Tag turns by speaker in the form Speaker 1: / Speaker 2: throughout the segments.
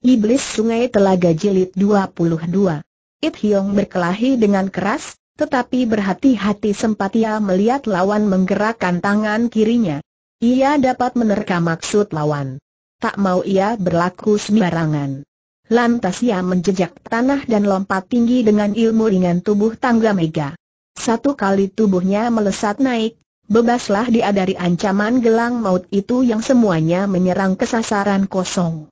Speaker 1: Iblis Sungai Telaga Jilid 22. It Hiong berkelahi dengan keras, tetapi berhati-hati sempat ia melihat lawan menggerakkan tangan kirinya. Ia dapat menerka maksud lawan. Tak mau ia berlaku sembarangan. Lantas ia menjejak tanah dan lompat tinggi dengan ilmu ringan tubuh tangga mega. Satu kali tubuhnya melesat naik, bebaslah dia dari ancaman gelang maut itu yang semuanya menyerang kesasaran kosong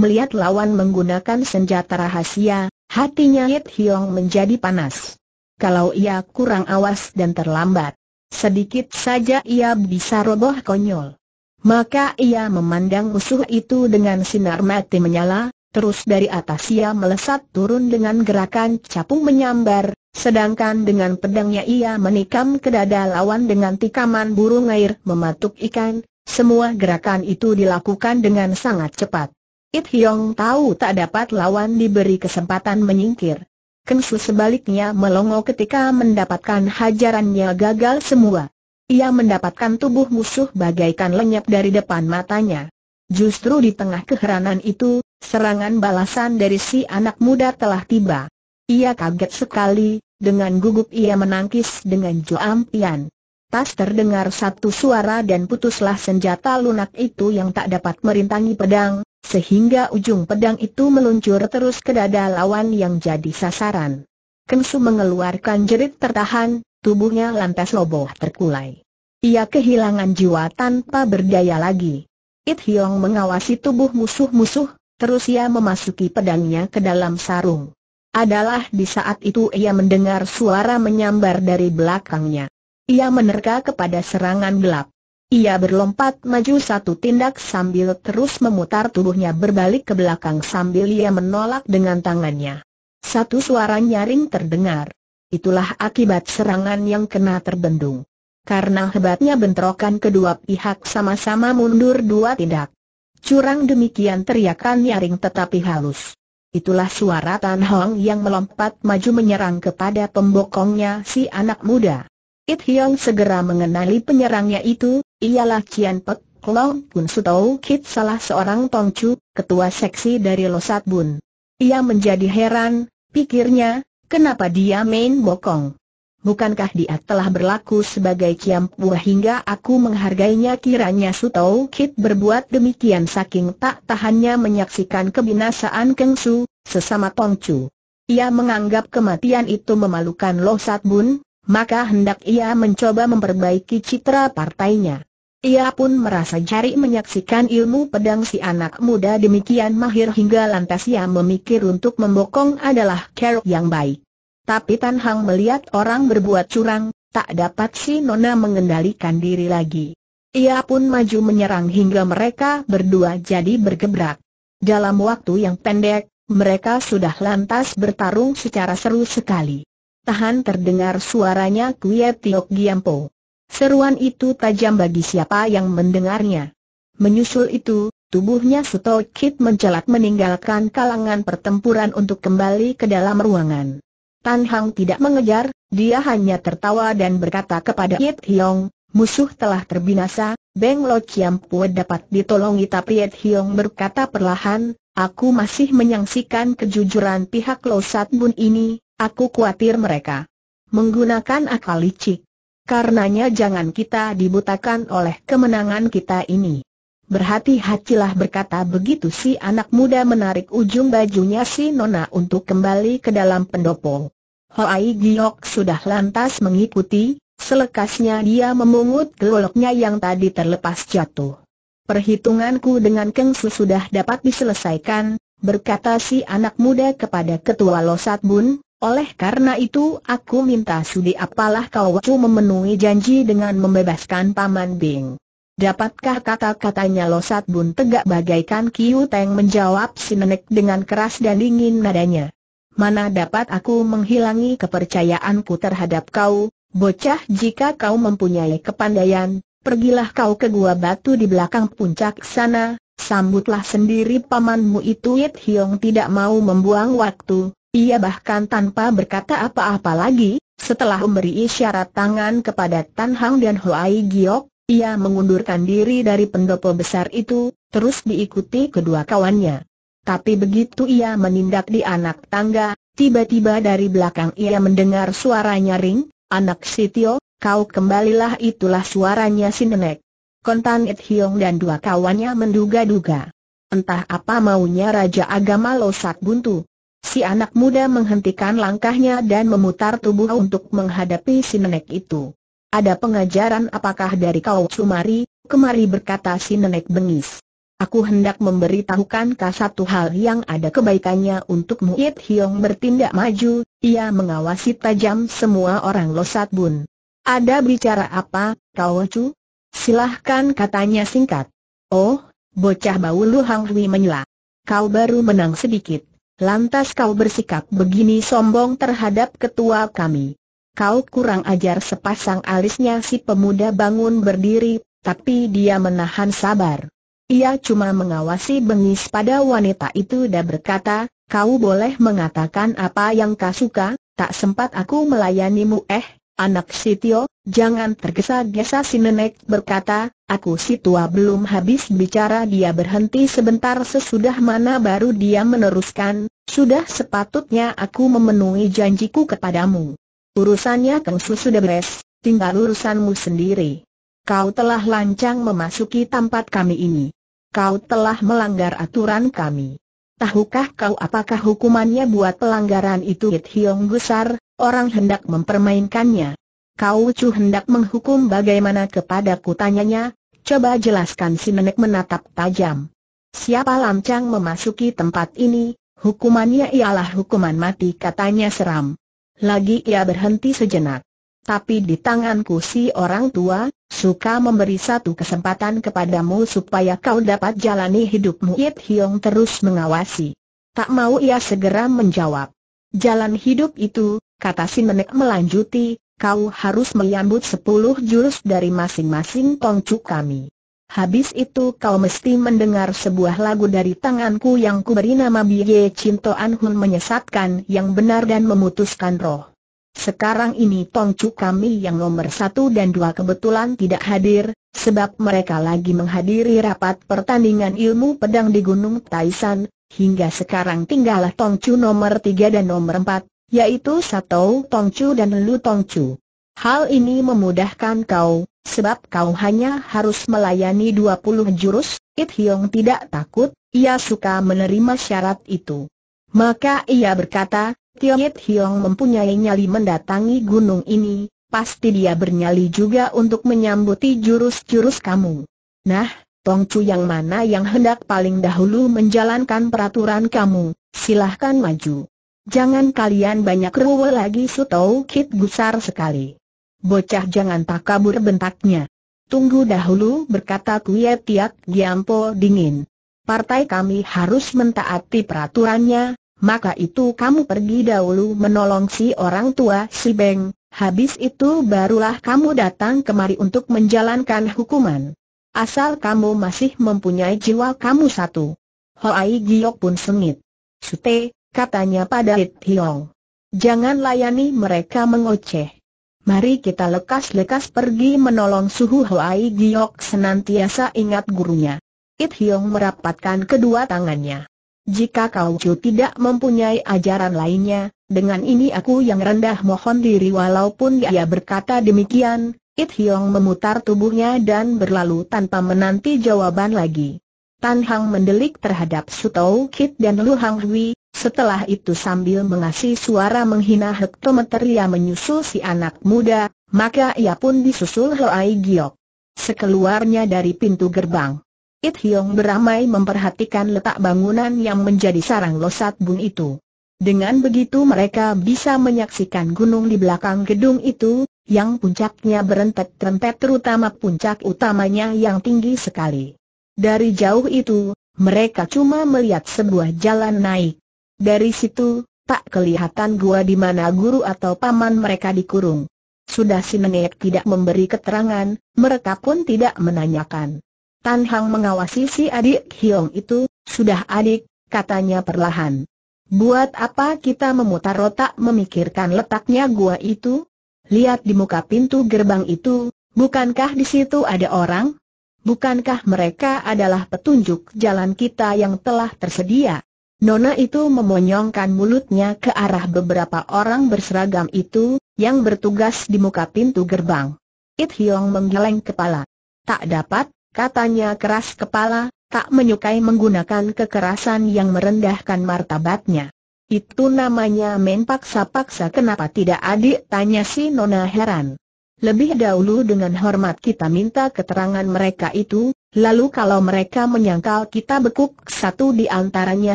Speaker 1: melihat lawan menggunakan senjata rahasia, hatinya Yit Hiong menjadi panas. Kalau ia kurang awas dan terlambat, sedikit saja ia bisa roboh konyol. Maka ia memandang musuh itu dengan sinar mati menyala, terus dari atas ia melesat turun dengan gerakan capung menyambar, sedangkan dengan pedangnya ia menikam ke dada lawan dengan tikaman burung air mematuk ikan, semua gerakan itu dilakukan dengan sangat cepat. It Hyong tahu tak dapat lawan diberi kesempatan menyingkir. Kensu sebaliknya melongo ketika mendapatkan hajarannya gagal semua. Ia mendapatkan tubuh musuh bagaikan lenyap dari depan matanya. Justru di tengah keheranan itu, serangan balasan dari si anak muda telah tiba. Ia kaget sekali, dengan gugup ia menangkis dengan joampian. Tas terdengar satu suara dan putuslah senjata lunak itu yang tak dapat merintangi pedang, sehingga ujung pedang itu meluncur terus ke dada lawan yang jadi sasaran. Kensu mengeluarkan jerit tertahan, tubuhnya lantas roboh terkulai. Ia kehilangan jiwa tanpa berdaya lagi. It Hiong mengawasi tubuh musuh-musuh, terus ia memasuki pedangnya ke dalam sarung. Adalah di saat itu ia mendengar suara menyambar dari belakangnya. Ia menerka kepada serangan gelap. Ia berlompat maju satu tindak sambil terus memutar tubuhnya berbalik ke belakang sambil ia menolak dengan tangannya. Satu suara nyaring terdengar. Itulah akibat serangan yang kena terbendung. Karena hebatnya bentrokan kedua pihak sama-sama mundur dua tindak. Curang demikian teriakan nyaring tetapi halus. Itulah suara Tan Hong yang melompat maju menyerang kepada pembokongnya si anak muda. It Hiong segera mengenali penyerangnya itu, ialah Kian Pek pun Bun Sutou Kit salah seorang Tongcu, ketua seksi dari Losat Bun. Ia menjadi heran, pikirnya, kenapa dia main bokong? Bukankah dia telah berlaku sebagai Kiam Pua hingga aku menghargainya kiranya Sutou Kit berbuat demikian saking tak tahannya menyaksikan kebinasaan Keng Su, sesama Tongcu. Ia menganggap kematian itu memalukan Losat Bun, maka hendak ia mencoba memperbaiki citra partainya. Ia pun merasa jari menyaksikan ilmu pedang si anak muda demikian mahir hingga lantas ia memikir untuk membokong adalah kerok yang baik. Tapi Tan Hang melihat orang berbuat curang, tak dapat si Nona mengendalikan diri lagi. Ia pun maju menyerang hingga mereka berdua jadi bergebrak. Dalam waktu yang pendek, mereka sudah lantas bertarung secara seru sekali. Tahan terdengar suaranya Kuya Tiok Giampo. Seruan itu tajam bagi siapa yang mendengarnya. Menyusul itu, tubuhnya Suto Kit mencelat meninggalkan kalangan pertempuran untuk kembali ke dalam ruangan. Tan Hang tidak mengejar, dia hanya tertawa dan berkata kepada Yit Hiong, musuh telah terbinasa, Beng Lo Chiam Pue dapat ditolongi tapi Yit Hiong berkata perlahan, aku masih menyaksikan kejujuran pihak Lo Sat Bun ini, aku khawatir mereka. Menggunakan akal licik, Karenanya jangan kita dibutakan oleh kemenangan kita ini. Berhati-hatilah berkata begitu si anak muda menarik ujung bajunya si Nona untuk kembali ke dalam pendopo. Hoai Giok sudah lantas mengikuti, selekasnya dia memungut geloknya yang tadi terlepas jatuh. Perhitunganku dengan Keng Su sudah dapat diselesaikan, berkata si anak muda kepada ketua Losat Bun, oleh karena itu aku minta sudi apalah kau waktu memenuhi janji dengan membebaskan Paman Bing. Dapatkah kata-katanya Losat Bun tegak bagaikan Kiu Teng menjawab si nenek dengan keras dan dingin nadanya. Mana dapat aku menghilangi kepercayaanku terhadap kau, bocah jika kau mempunyai kepandaian, pergilah kau ke gua batu di belakang puncak sana, sambutlah sendiri pamanmu itu Yit Hiong tidak mau membuang waktu, ia bahkan tanpa berkata apa-apa lagi, setelah memberi isyarat tangan kepada Tan Hang dan Huai Giok, ia mengundurkan diri dari pendopo besar itu, terus diikuti kedua kawannya. Tapi begitu ia menindak di anak tangga, tiba-tiba dari belakang ia mendengar suara nyaring, anak Sitio, kau kembalilah itulah suaranya si nenek. Kontan It Hiong dan dua kawannya menduga-duga. Entah apa maunya Raja Agama Losak Buntu. Si anak muda menghentikan langkahnya dan memutar tubuh untuk menghadapi si nenek itu. Ada pengajaran apakah dari kau Sumari? Kemari berkata si nenek bengis. Aku hendak memberitahukan kau satu hal yang ada kebaikannya untuk Muit Hiong bertindak maju, ia mengawasi tajam semua orang Losat Bun. Ada bicara apa, kau cu? Silahkan katanya singkat. Oh, bocah bau Lu Hang Hui menyela. Kau baru menang sedikit. Lantas kau bersikap begini sombong terhadap ketua kami. Kau kurang ajar sepasang alisnya si pemuda bangun berdiri, tapi dia menahan sabar. Ia cuma mengawasi bengis pada wanita itu dan berkata, kau boleh mengatakan apa yang kau suka, tak sempat aku melayanimu eh, Anak Sitio, jangan tergesa-gesa si nenek berkata, aku si tua belum habis bicara dia berhenti sebentar sesudah mana baru dia meneruskan, sudah sepatutnya aku memenuhi janjiku kepadamu. Urusannya Kengsu sudah beres, tinggal urusanmu sendiri. Kau telah lancang memasuki tempat kami ini. Kau telah melanggar aturan kami. Tahukah kau apakah hukumannya buat pelanggaran itu Hit Hiong Gusar, Orang hendak mempermainkannya. Kau cu hendak menghukum bagaimana kepadaku tanyanya, coba jelaskan si nenek menatap tajam. Siapa lancang memasuki tempat ini, hukumannya ialah hukuman mati katanya seram. Lagi ia berhenti sejenak. Tapi di tanganku si orang tua, suka memberi satu kesempatan kepadamu supaya kau dapat jalani hidupmu. Yip Hiong terus mengawasi. Tak mau ia segera menjawab. Jalan hidup itu, kata si nenek melanjuti, kau harus menyambut sepuluh jurus dari masing-masing tongcu kami. Habis itu kau mesti mendengar sebuah lagu dari tanganku yang kuberi nama Biye Cinto Anhun menyesatkan yang benar dan memutuskan roh. Sekarang ini tongcu kami yang nomor satu dan dua kebetulan tidak hadir, sebab mereka lagi menghadiri rapat pertandingan ilmu pedang di Gunung Taisan, hingga sekarang tinggallah tongcu nomor tiga dan nomor empat, yaitu Satou Tongcu dan Lu Tongcu. Hal ini memudahkan kau, sebab kau hanya harus melayani 20 jurus, It Hiong tidak takut, ia suka menerima syarat itu. Maka ia berkata, Tiong It Hiong mempunyai nyali mendatangi gunung ini, pasti dia bernyali juga untuk menyambuti jurus-jurus kamu. Nah, Tongcu yang mana yang hendak paling dahulu menjalankan peraturan kamu, silahkan maju. Jangan kalian banyak ruwe lagi Sutau. Kit gusar sekali. Bocah jangan tak kabur bentaknya. Tunggu dahulu berkata Kuya Tiak Giampo dingin. Partai kami harus mentaati peraturannya, maka itu kamu pergi dahulu menolong si orang tua si Beng, habis itu barulah kamu datang kemari untuk menjalankan hukuman. Asal kamu masih mempunyai jiwa kamu satu. Hoai Giok pun sengit. Sute, katanya pada It Hiong. Jangan layani mereka mengoceh. Mari kita lekas-lekas pergi menolong Suhu Hoai Giok senantiasa ingat gurunya. It Hiong merapatkan kedua tangannya. Jika kau cu tidak mempunyai ajaran lainnya, dengan ini aku yang rendah mohon diri walaupun dia berkata demikian, It Hiong memutar tubuhnya dan berlalu tanpa menanti jawaban lagi. Tan Hang mendelik terhadap Sutou Kit dan Lu Hang Hui, setelah itu sambil mengasih suara menghina hektometer ia menyusul si anak muda, maka ia pun disusul Hoai Giok. Sekeluarnya dari pintu gerbang. It Hiong beramai memperhatikan letak bangunan yang menjadi sarang losat bun itu. Dengan begitu mereka bisa menyaksikan gunung di belakang gedung itu, yang puncaknya berentet-rentet terutama puncak utamanya yang tinggi sekali. Dari jauh itu, mereka cuma melihat sebuah jalan naik. Dari situ, tak kelihatan gua di mana guru atau paman mereka dikurung. Sudah si nenek tidak memberi keterangan, mereka pun tidak menanyakan. Tan Hang mengawasi si adik Hiong itu, sudah adik, katanya perlahan. Buat apa kita memutar otak memikirkan letaknya gua itu? Lihat di muka pintu gerbang itu, bukankah di situ ada orang? Bukankah mereka adalah petunjuk jalan kita yang telah tersedia? Nona itu memonyongkan mulutnya ke arah beberapa orang berseragam itu, yang bertugas di muka pintu gerbang. It Hiong menggeleng kepala. Tak dapat, katanya keras kepala, tak menyukai menggunakan kekerasan yang merendahkan martabatnya. Itu namanya main paksa-paksa kenapa tidak adik tanya si Nona heran. Lebih dahulu dengan hormat kita minta keterangan mereka itu, Lalu kalau mereka menyangkal kita bekuk satu di antaranya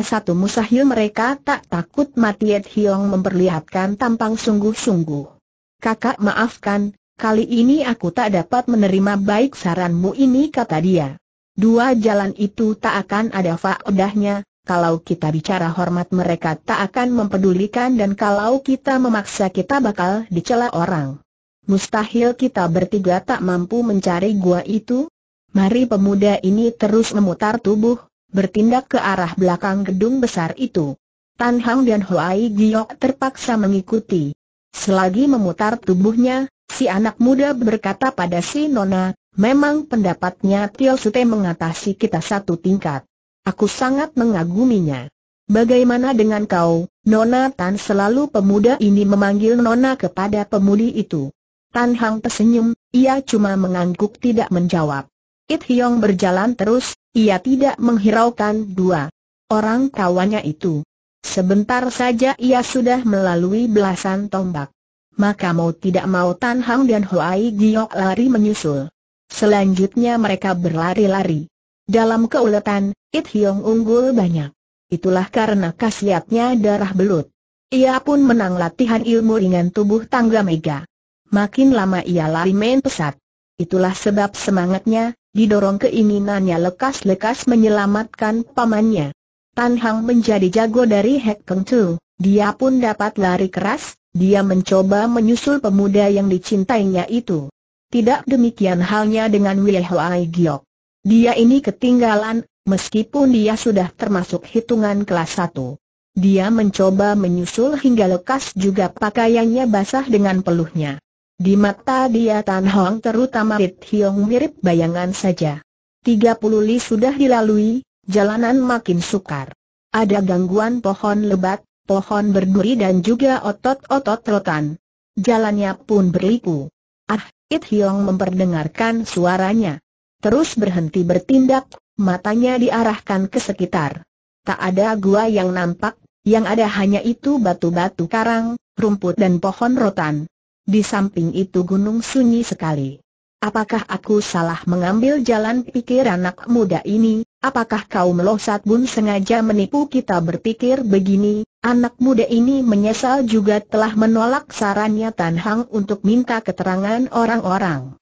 Speaker 1: satu musahil mereka tak takut Ed Hiong memperlihatkan tampang sungguh-sungguh. Kakak maafkan, kali ini aku tak dapat menerima baik saranmu ini kata dia. Dua jalan itu tak akan ada faedahnya, kalau kita bicara hormat mereka tak akan mempedulikan dan kalau kita memaksa kita bakal dicela orang. Mustahil kita bertiga tak mampu mencari gua itu, Mari pemuda ini terus memutar tubuh, bertindak ke arah belakang gedung besar itu. Tan Hang dan Huai Giok terpaksa mengikuti. Selagi memutar tubuhnya, si anak muda berkata pada si Nona, memang pendapatnya Tio Sute mengatasi kita satu tingkat. Aku sangat mengaguminya. Bagaimana dengan kau, Nona Tan selalu pemuda ini memanggil Nona kepada pemudi itu. Tan Hang tersenyum, ia cuma mengangguk tidak menjawab. It Hiong berjalan terus, ia tidak menghiraukan dua orang kawannya itu. Sebentar saja ia sudah melalui belasan tombak. Maka mau tidak mau Tan Hang dan Hoai Giok lari menyusul. Selanjutnya mereka berlari-lari. Dalam keuletan, It Hiong unggul banyak. Itulah karena khasiatnya darah belut. Ia pun menang latihan ilmu ringan tubuh tangga mega. Makin lama ia lari main pesat. Itulah sebab semangatnya, didorong keinginannya lekas-lekas menyelamatkan pamannya. Tan Hang menjadi jago dari Hek Keng Tu, dia pun dapat lari keras, dia mencoba menyusul pemuda yang dicintainya itu. Tidak demikian halnya dengan Wei Huai Giok. Dia ini ketinggalan, meskipun dia sudah termasuk hitungan kelas satu. Dia mencoba menyusul hingga lekas juga pakaiannya basah dengan peluhnya. Di mata dia Tan Hong terutama Rit Hiong mirip bayangan saja. 30 li sudah dilalui, jalanan makin sukar. Ada gangguan pohon lebat, pohon berduri dan juga otot-otot rotan. Jalannya pun berliku. Ah, It Hiong memperdengarkan suaranya. Terus berhenti bertindak, matanya diarahkan ke sekitar. Tak ada gua yang nampak, yang ada hanya itu batu-batu karang, rumput dan pohon rotan. Di samping itu gunung sunyi sekali. Apakah aku salah mengambil jalan pikir anak muda ini? Apakah kau melosat bun sengaja menipu kita berpikir begini? Anak muda ini menyesal juga telah menolak sarannya Tan Hang untuk minta keterangan orang-orang.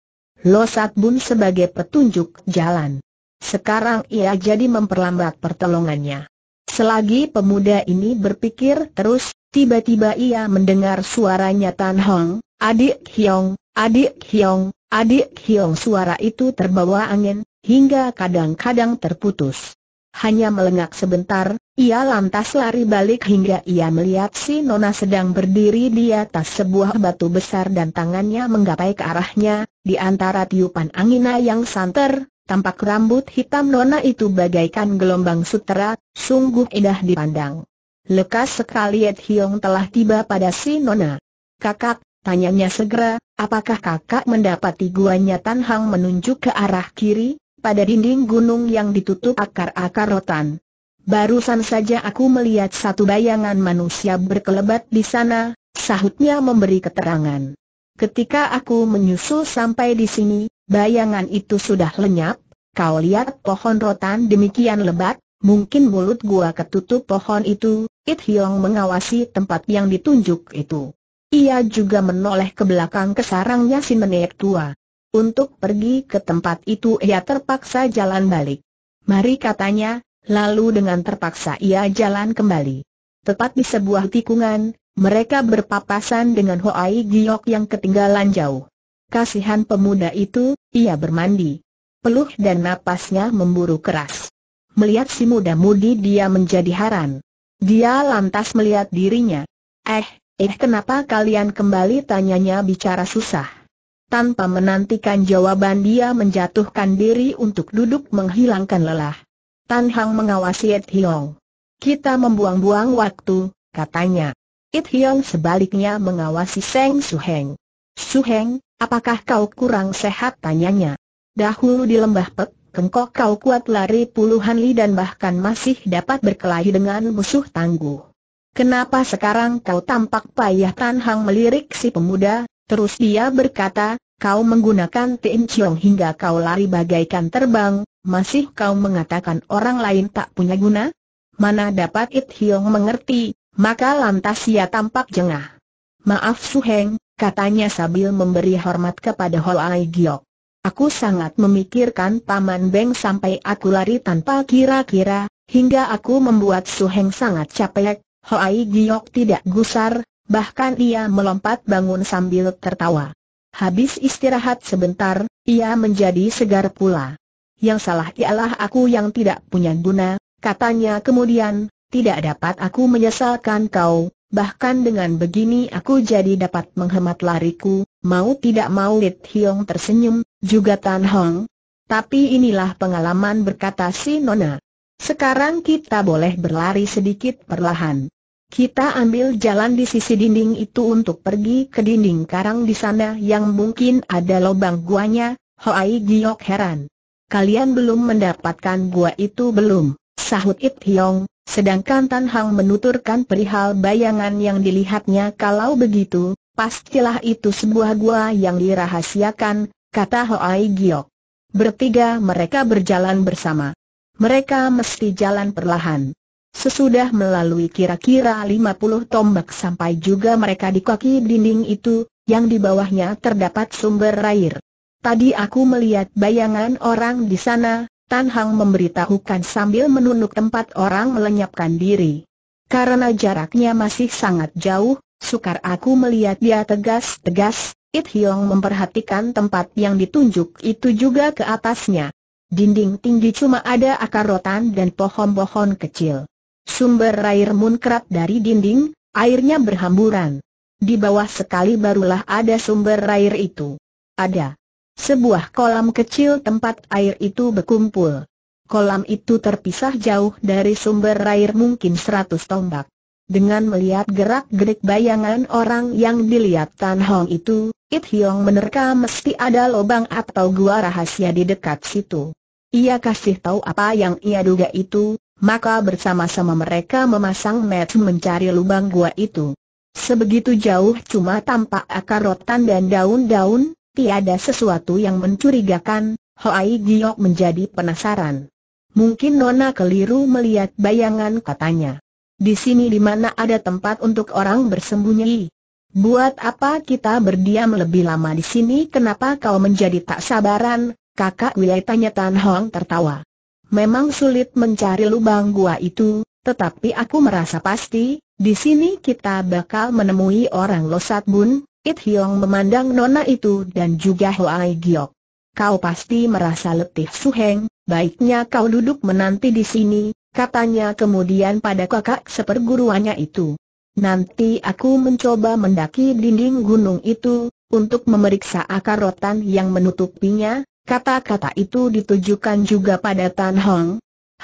Speaker 1: Losat bun sebagai petunjuk jalan. Sekarang ia jadi memperlambat pertolongannya. Selagi pemuda ini berpikir terus, tiba-tiba ia mendengar suaranya Tan Hong, Adik Hyong, adik Hyong, adik Hyong suara itu terbawa angin, hingga kadang-kadang terputus. Hanya melengak sebentar, ia lantas lari balik hingga ia melihat si Nona sedang berdiri di atas sebuah batu besar dan tangannya menggapai ke arahnya, di antara tiupan angina yang santer, tampak rambut hitam Nona itu bagaikan gelombang sutera, sungguh indah dipandang. Lekas sekali Ed Hiong telah tiba pada si Nona. Kakak, Tanyanya segera, apakah kakak mendapati guanya Tan Hang menunjuk ke arah kiri, pada dinding gunung yang ditutup akar-akar rotan. Barusan saja aku melihat satu bayangan manusia berkelebat di sana, sahutnya memberi keterangan. Ketika aku menyusul sampai di sini, bayangan itu sudah lenyap, kau lihat pohon rotan demikian lebat, mungkin mulut gua ketutup pohon itu, It Hiong mengawasi tempat yang ditunjuk itu. Ia juga menoleh ke belakang ke sarangnya si nenek tua. Untuk pergi ke tempat itu ia terpaksa jalan balik. Mari katanya, lalu dengan terpaksa ia jalan kembali. Tepat di sebuah tikungan, mereka berpapasan dengan Hoai Giok yang ketinggalan jauh. Kasihan pemuda itu, ia bermandi. Peluh dan napasnya memburu keras. Melihat si muda mudi dia menjadi haran. Dia lantas melihat dirinya. Eh, Eh kenapa kalian kembali tanyanya bicara susah? Tanpa menantikan jawaban dia menjatuhkan diri untuk duduk menghilangkan lelah. Tan Hang mengawasi Ed Hiong. Kita membuang-buang waktu, katanya. Ed Hiong sebaliknya mengawasi Seng Su Heng, apakah kau kurang sehat? Tanyanya. Dahulu di lembah Pek, Kengkok kau kuat lari puluhan li dan bahkan masih dapat berkelahi dengan musuh tangguh. Kenapa sekarang kau tampak payah Tan Hang melirik si pemuda, terus dia berkata, kau menggunakan tin Chiong hingga kau lari bagaikan terbang, masih kau mengatakan orang lain tak punya guna? Mana dapat It Hiong mengerti, maka lantas ia tampak jengah. Maaf Su Heng, katanya sambil memberi hormat kepada Ai Giok. Aku sangat memikirkan Paman Beng sampai aku lari tanpa kira-kira, hingga aku membuat Su Heng sangat capek, Hoai Giok tidak gusar, bahkan ia melompat bangun sambil tertawa. Habis istirahat sebentar, ia menjadi segar pula. Yang salah ialah aku yang tidak punya guna, katanya kemudian, tidak dapat aku menyesalkan kau, bahkan dengan begini aku jadi dapat menghemat lariku, mau tidak mau Lit Hiong tersenyum, juga Tan Hong. Tapi inilah pengalaman berkata si Nona. Sekarang kita boleh berlari sedikit perlahan. Kita ambil jalan di sisi dinding itu untuk pergi ke dinding karang di sana yang mungkin ada lubang guanya, Hoai Giok heran. Kalian belum mendapatkan gua itu belum, sahut It Hiong. sedangkan Tan Hang menuturkan perihal bayangan yang dilihatnya kalau begitu, pastilah itu sebuah gua yang dirahasiakan, kata Hoai Giok. Bertiga mereka berjalan bersama mereka mesti jalan perlahan. Sesudah melalui kira-kira 50 tombak sampai juga mereka di kaki dinding itu, yang di bawahnya terdapat sumber air. Tadi aku melihat bayangan orang di sana, Tan Hang memberitahukan sambil menunduk tempat orang melenyapkan diri. Karena jaraknya masih sangat jauh, sukar aku melihat dia tegas-tegas, It Hiong memperhatikan tempat yang ditunjuk itu juga ke atasnya. Dinding tinggi cuma ada akar rotan dan pohon-pohon kecil. Sumber air muncrat dari dinding, airnya berhamburan. Di bawah sekali barulah ada sumber air itu. Ada sebuah kolam kecil tempat air itu berkumpul. Kolam itu terpisah jauh dari sumber air mungkin seratus tombak. Dengan melihat gerak-gerik bayangan orang yang dilihat Tan Hong itu, It Hiong menerka mesti ada lubang atau gua rahasia di dekat situ ia kasih tahu apa yang ia duga itu, maka bersama-sama mereka memasang met mencari lubang gua itu. Sebegitu jauh cuma tampak akar rotan dan daun-daun, tiada sesuatu yang mencurigakan, Hoai Giok menjadi penasaran. Mungkin Nona keliru melihat bayangan katanya. Di sini di mana ada tempat untuk orang bersembunyi? Buat apa kita berdiam lebih lama di sini? Kenapa kau menjadi tak sabaran? Kakak Wei tanya Tan Hong tertawa. Memang sulit mencari lubang gua itu, tetapi aku merasa pasti, di sini kita bakal menemui orang Losat Bun, It Hiong memandang nona itu dan juga Hoai Giok. Kau pasti merasa letih Su Heng. baiknya kau duduk menanti di sini, katanya kemudian pada kakak seperguruannya itu. Nanti aku mencoba mendaki dinding gunung itu, untuk memeriksa akar rotan yang menutupinya, Kata-kata itu ditujukan juga pada Tan Hong.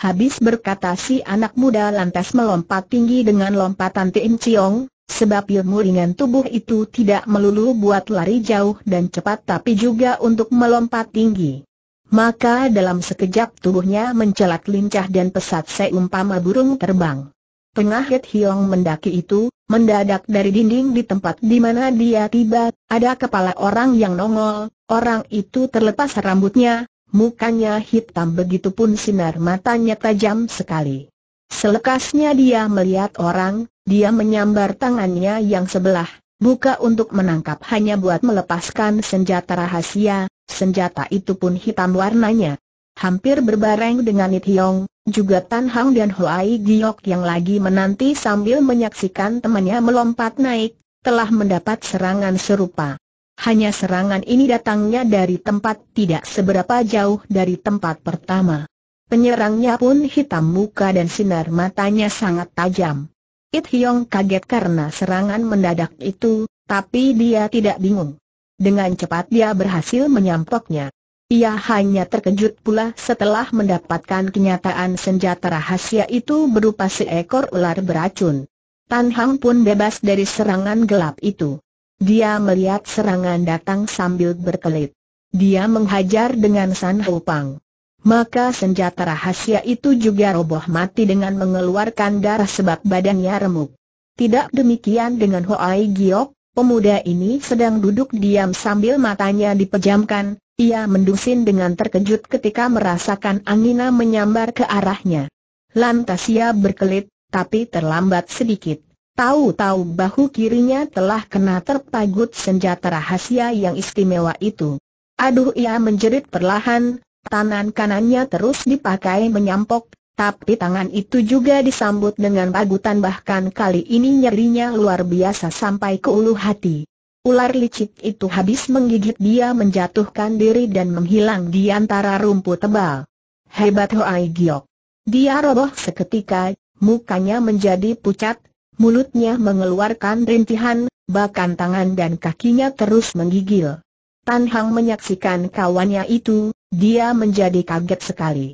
Speaker 1: Habis berkata si anak muda lantas melompat tinggi dengan lompatan Tim Chiong, sebab ilmu ringan tubuh itu tidak melulu buat lari jauh dan cepat tapi juga untuk melompat tinggi. Maka dalam sekejap tubuhnya mencelat lincah dan pesat seumpama burung terbang. Tengah Hit Hiong mendaki itu, mendadak dari dinding di tempat di mana dia tiba, ada kepala orang yang nongol, orang itu terlepas rambutnya, mukanya hitam begitu pun sinar matanya tajam sekali. Selekasnya dia melihat orang, dia menyambar tangannya yang sebelah, buka untuk menangkap hanya buat melepaskan senjata rahasia, senjata itu pun hitam warnanya. Hampir berbareng dengan Hit Hiong, juga Tan Hang dan Huai Giok yang lagi menanti sambil menyaksikan temannya melompat naik, telah mendapat serangan serupa. Hanya serangan ini datangnya dari tempat tidak seberapa jauh dari tempat pertama. Penyerangnya pun hitam muka dan sinar matanya sangat tajam. It Hyong kaget karena serangan mendadak itu, tapi dia tidak bingung. Dengan cepat dia berhasil menyampoknya. Ia hanya terkejut pula setelah mendapatkan kenyataan senjata rahasia itu berupa seekor ular beracun. Tan Hang pun bebas dari serangan gelap itu. Dia melihat serangan datang sambil berkelit. Dia menghajar dengan San pang. Maka senjata rahasia itu juga roboh mati dengan mengeluarkan darah sebab badannya remuk. Tidak demikian dengan Ho Ai Giok, pemuda ini sedang duduk diam sambil matanya dipejamkan, ia mendusin dengan terkejut ketika merasakan Angina menyambar ke arahnya. Lantas ia berkelit, tapi terlambat sedikit. Tahu-tahu bahu kirinya telah kena terpagut senjata rahasia yang istimewa itu. Aduh ia menjerit perlahan, tangan kanannya terus dipakai menyampok, tapi tangan itu juga disambut dengan pagutan bahkan kali ini nyerinya luar biasa sampai ke ulu hati. Ular licik itu habis menggigit dia menjatuhkan diri dan menghilang di antara rumput tebal. Hebat Hoai Giok. Dia roboh seketika, mukanya menjadi pucat, mulutnya mengeluarkan rintihan, bahkan tangan dan kakinya terus menggigil. Tan Hang menyaksikan kawannya itu, dia menjadi kaget sekali.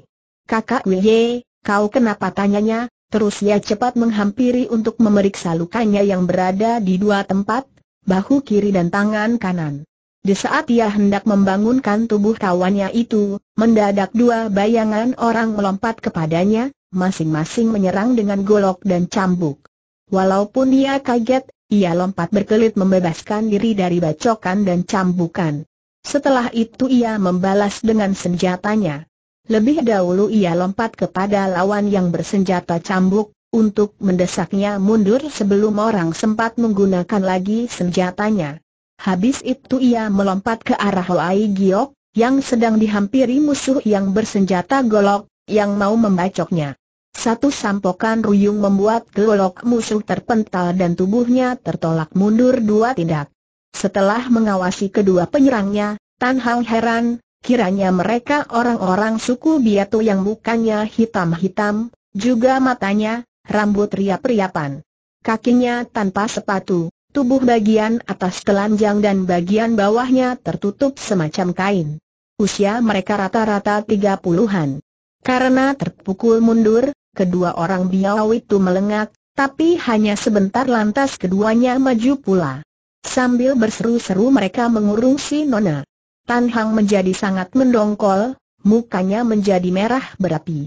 Speaker 1: Kakak Wiye, kau kenapa tanyanya? Terus ia cepat menghampiri untuk memeriksa lukanya yang berada di dua tempat, bahu kiri dan tangan kanan. Di saat ia hendak membangunkan tubuh kawannya itu, mendadak dua bayangan orang melompat kepadanya, masing-masing menyerang dengan golok dan cambuk. Walaupun dia kaget, ia lompat berkelit membebaskan diri dari bacokan dan cambukan. Setelah itu ia membalas dengan senjatanya. Lebih dahulu ia lompat kepada lawan yang bersenjata cambuk, untuk mendesaknya mundur sebelum orang sempat menggunakan lagi senjatanya. Habis itu ia melompat ke arah Lai Giok, yang sedang dihampiri musuh yang bersenjata golok, yang mau membacoknya. Satu sampokan ruyung membuat golok musuh terpental dan tubuhnya tertolak mundur dua tindak. Setelah mengawasi kedua penyerangnya, Tan Hang heran, kiranya mereka orang-orang suku Biatu yang mukanya hitam-hitam, juga matanya, rambut riap-riapan. Kakinya tanpa sepatu, tubuh bagian atas telanjang dan bagian bawahnya tertutup semacam kain. Usia mereka rata-rata tiga puluhan. Karena terpukul mundur, kedua orang biau itu melengak, tapi hanya sebentar lantas keduanya maju pula. Sambil berseru-seru mereka mengurung si Nona. Tan Hang menjadi sangat mendongkol, mukanya menjadi merah berapi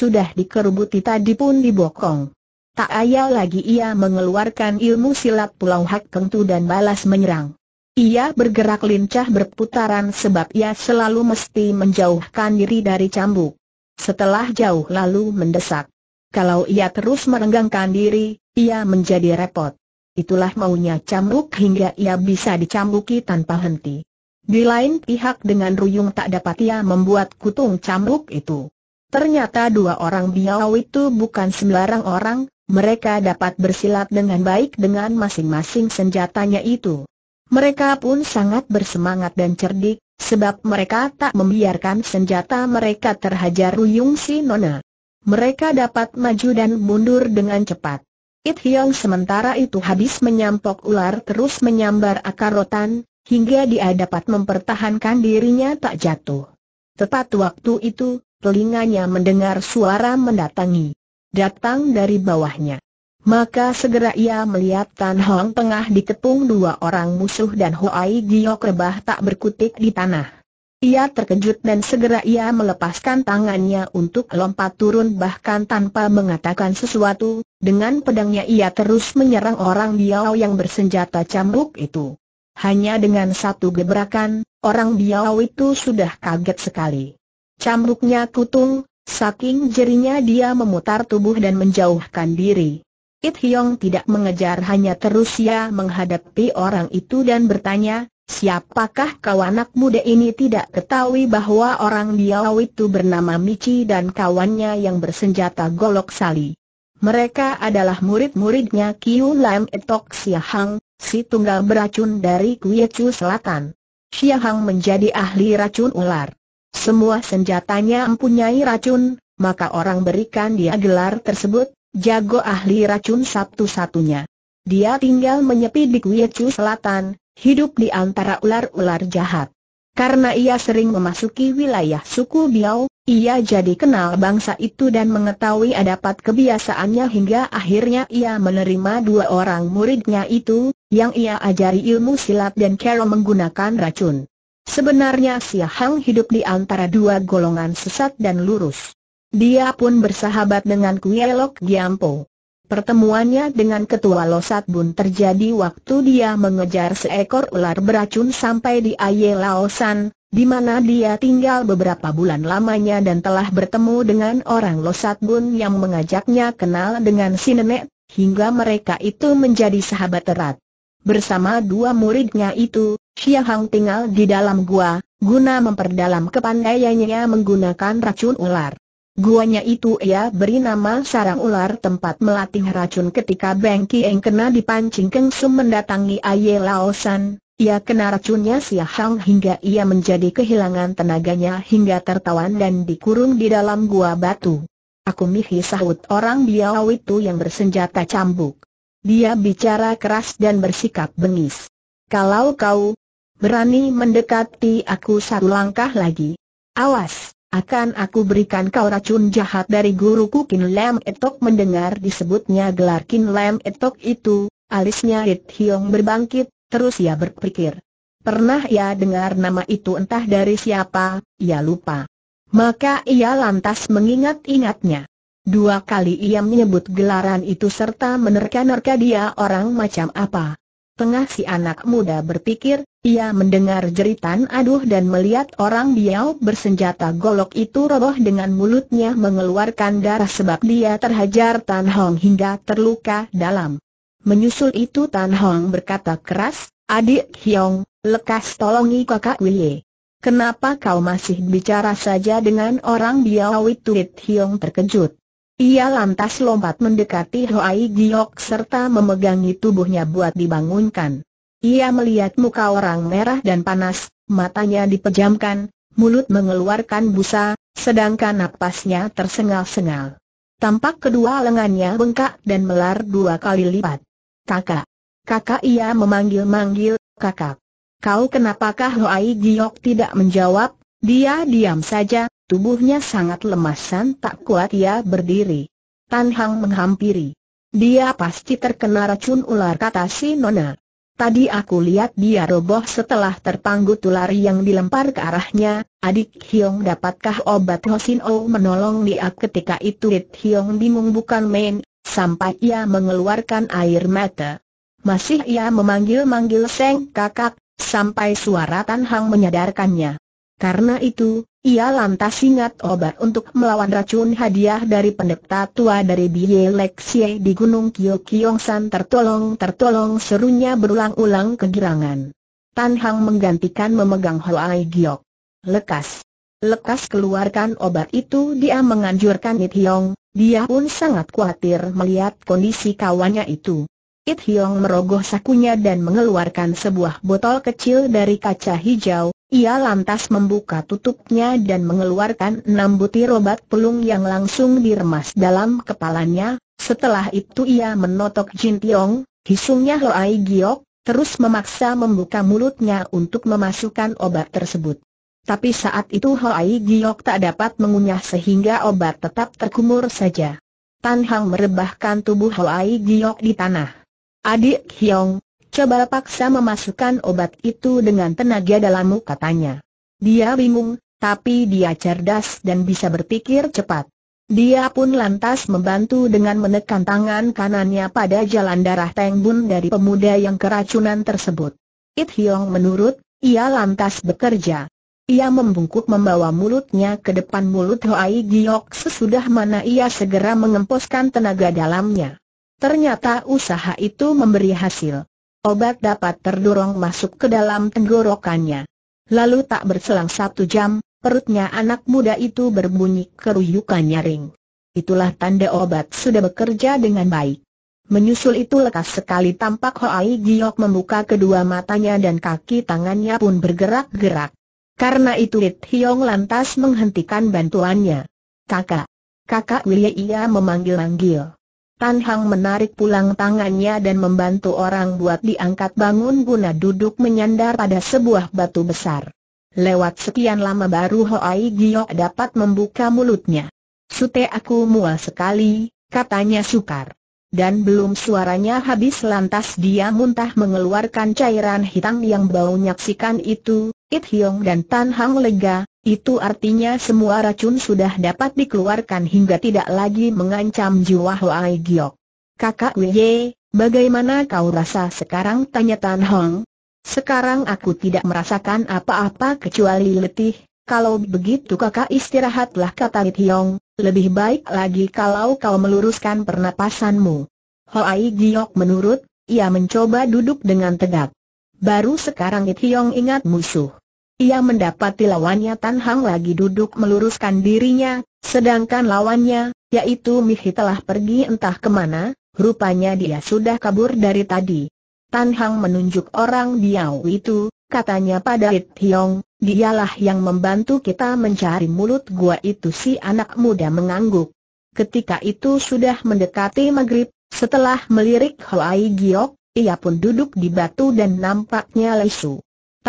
Speaker 1: sudah dikerubuti tadi pun dibokong. Tak ayal lagi ia mengeluarkan ilmu silat Pulau Hak Kengtu dan balas menyerang. Ia bergerak lincah berputaran sebab ia selalu mesti menjauhkan diri dari cambuk. Setelah jauh lalu mendesak. Kalau ia terus merenggangkan diri, ia menjadi repot. Itulah maunya cambuk hingga ia bisa dicambuki tanpa henti. Di lain pihak dengan ruyung tak dapat ia membuat kutung cambuk itu. Ternyata dua orang biau itu bukan sembarang orang, mereka dapat bersilat dengan baik dengan masing-masing senjatanya itu. Mereka pun sangat bersemangat dan cerdik, sebab mereka tak membiarkan senjata mereka terhajar Ruyung si Nona. Mereka dapat maju dan mundur dengan cepat. It Hyong sementara itu habis menyampok ular terus menyambar akar rotan, hingga dia dapat mempertahankan dirinya tak jatuh. Tepat waktu itu, telinganya mendengar suara mendatangi. Datang dari bawahnya. Maka segera ia melihat Tan Hong tengah dikepung dua orang musuh dan Huai Giok rebah tak berkutik di tanah. Ia terkejut dan segera ia melepaskan tangannya untuk lompat turun bahkan tanpa mengatakan sesuatu, dengan pedangnya ia terus menyerang orang Biao yang bersenjata cambuk itu. Hanya dengan satu gebrakan, orang Biao itu sudah kaget sekali. Cambuknya kutung, saking jerinya dia memutar tubuh dan menjauhkan diri. It Hyong tidak mengejar hanya terus ia menghadapi orang itu dan bertanya, siapakah kau anak muda ini tidak ketahui bahwa orang Diau itu bernama Michi dan kawannya yang bersenjata golok sali. Mereka adalah murid-muridnya Kiu Lam Etok Siahang, si tunggal beracun dari Kuyecu Selatan. Siahang menjadi ahli racun ular. Semua senjatanya mempunyai racun, maka orang berikan dia gelar tersebut, jago ahli racun satu-satunya. Dia tinggal menyepi di Kuyecu Selatan, hidup di antara ular-ular jahat. Karena ia sering memasuki wilayah suku Biau, ia jadi kenal bangsa itu dan mengetahui adapat kebiasaannya hingga akhirnya ia menerima dua orang muridnya itu, yang ia ajari ilmu silat dan kero menggunakan racun. Sebenarnya si Hang hidup di antara dua golongan sesat dan lurus. Dia pun bersahabat dengan Kuelok Giampo. Pertemuannya dengan ketua Losat Bun terjadi waktu dia mengejar seekor ular beracun sampai di Aye Laosan, di mana dia tinggal beberapa bulan lamanya dan telah bertemu dengan orang Losat Bun yang mengajaknya kenal dengan si nenek, hingga mereka itu menjadi sahabat erat. Bersama dua muridnya itu, Xia Hang tinggal di dalam gua, guna memperdalam kepandaiannya menggunakan racun ular. Guanya itu ia beri nama sarang ular tempat melatih racun ketika Beng Kieng kena dipancing Keng Sum mendatangi Aye Laosan, ia kena racunnya Sia Hang hingga ia menjadi kehilangan tenaganya hingga tertawan dan dikurung di dalam gua batu. Aku mihi sahut orang biau itu yang bersenjata cambuk. Dia bicara keras dan bersikap bengis. Kalau kau, berani mendekati aku satu langkah lagi. Awas, akan aku berikan kau racun jahat dari guruku Kin Lam Etok mendengar disebutnya gelar Kin Lam Etok itu, alisnya Rit Hiong berbangkit, terus ia berpikir. Pernah ia dengar nama itu entah dari siapa, ia lupa. Maka ia lantas mengingat-ingatnya. Dua kali ia menyebut gelaran itu serta menerka-nerka dia orang macam apa. Tengah si anak muda berpikir, ia mendengar jeritan aduh dan melihat orang Biau bersenjata golok itu roboh dengan mulutnya mengeluarkan darah sebab dia terhajar Tan Hong hingga terluka dalam. Menyusul itu Tan Hong berkata keras, Adik Hyong, lekas tolongi kakak Wille. Kenapa kau masih bicara saja dengan orang Biau itu Hyong terkejut. Ia lantas lompat mendekati Hoai Giok serta memegangi tubuhnya buat dibangunkan. Ia melihat muka orang merah dan panas, matanya dipejamkan, mulut mengeluarkan busa, sedangkan napasnya tersengal-sengal. Tampak kedua lengannya bengkak dan melar dua kali lipat. Kakak. Kakak ia memanggil-manggil, kakak. Kau kenapakah Hoai Giok tidak menjawab? Dia diam saja, tubuhnya sangat lemasan tak kuat ia berdiri. Tan Hang menghampiri. Dia pasti terkena racun ular kata si Nona. Tadi aku lihat dia roboh setelah terpanggut ular yang dilempar ke arahnya. Adik Hiong dapatkah obat Hosin O menolong dia ketika itu? It Hiong bingung bukan main, sampai ia mengeluarkan air mata. Masih ia memanggil-manggil Seng Kakak, sampai suara Tan Hang menyadarkannya. Karena itu, ia lantas ingat obat untuk melawan racun hadiah dari pendeta tua dari Biye Leksie di Gunung Kyokyongsan tertolong tertolong serunya berulang-ulang kegirangan. Tan Hang menggantikan memegang Hoai Giok. Lekas. Lekas keluarkan obat itu dia menganjurkan It Hiong, dia pun sangat khawatir melihat kondisi kawannya itu. It Hiong merogoh sakunya dan mengeluarkan sebuah botol kecil dari kaca hijau, ia lantas membuka tutupnya dan mengeluarkan enam butir obat pelung yang langsung diremas dalam kepalanya. Setelah itu ia menotok Jin Tiong, hisungnya Loai Giok, terus memaksa membuka mulutnya untuk memasukkan obat tersebut. Tapi saat itu Hoai Giok tak dapat mengunyah sehingga obat tetap terkumur saja. Tan Hang merebahkan tubuh Hoai Giok di tanah. Adik Hyong, Coba paksa memasukkan obat itu dengan tenaga ya dalammu katanya. Dia bingung, tapi dia cerdas dan bisa berpikir cepat. Dia pun lantas membantu dengan menekan tangan kanannya pada jalan darah tengbun dari pemuda yang keracunan tersebut. It Hiong menurut, ia lantas bekerja. Ia membungkuk membawa mulutnya ke depan mulut Hoai Giok sesudah mana ia segera mengemposkan tenaga dalamnya. Ternyata usaha itu memberi hasil. Obat dapat terdorong masuk ke dalam tenggorokannya. Lalu tak berselang satu jam, perutnya anak muda itu berbunyi keruyukan nyaring. Itulah tanda obat sudah bekerja dengan baik. Menyusul itu lekas sekali tampak Hoai Giok membuka kedua matanya dan kaki tangannya pun bergerak-gerak. Karena itu Rit Hiong lantas menghentikan bantuannya. Kakak. Kakak William ia memanggil-manggil. Tan Hang menarik pulang tangannya dan membantu orang buat diangkat bangun guna duduk menyandar pada sebuah batu besar. Lewat sekian lama baru Hoai Giok dapat membuka mulutnya. Sute aku mual sekali, katanya sukar. Dan belum suaranya habis lantas dia muntah mengeluarkan cairan hitam yang bau nyaksikan itu, It Hiong dan Tan Hang lega, itu artinya semua racun sudah dapat dikeluarkan hingga tidak lagi mengancam jiwa Hoai Giok. Kakak Wei, bagaimana kau rasa sekarang? Tanya Tan Hong. Sekarang aku tidak merasakan apa-apa kecuali letih, kalau begitu kakak istirahatlah kata It Hiong. lebih baik lagi kalau kau meluruskan pernapasanmu. Hoai Giok menurut, ia mencoba duduk dengan tegak. Baru sekarang It Hiong ingat musuh. Ia mendapati lawannya Tan Hang lagi duduk meluruskan dirinya, sedangkan lawannya, yaitu Mihi telah pergi entah kemana, rupanya dia sudah kabur dari tadi. Tan Hang menunjuk orang Biao itu, katanya pada It Hiong, dialah yang membantu kita mencari mulut gua itu si anak muda mengangguk. Ketika itu sudah mendekati maghrib, setelah melirik Hoai Giok, ia pun duduk di batu dan nampaknya lesu.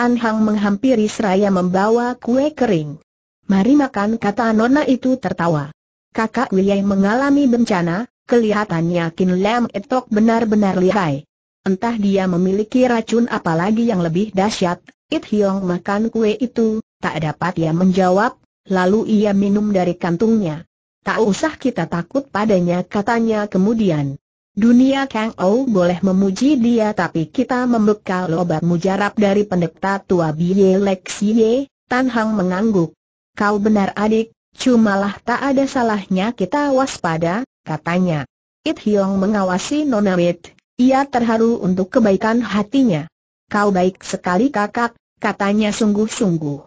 Speaker 1: Tan Hang menghampiri seraya membawa kue kering. Mari makan kata Nona itu tertawa. Kakak Wiyai mengalami bencana, kelihatannya Kin Lam Etok benar-benar lihai. Entah dia memiliki racun apalagi yang lebih dahsyat, It Hiong makan kue itu, tak dapat ia menjawab, lalu ia minum dari kantungnya. Tak usah kita takut padanya katanya kemudian. Dunia Kang Ou boleh memuji dia tapi kita membekal obat mujarab dari pendekta tua Biye Lexie, Tan Hang mengangguk. Kau benar adik, cumalah tak ada salahnya kita waspada, katanya. It Hiong mengawasi Nona Wit, ia terharu untuk kebaikan hatinya. Kau baik sekali kakak, katanya sungguh-sungguh.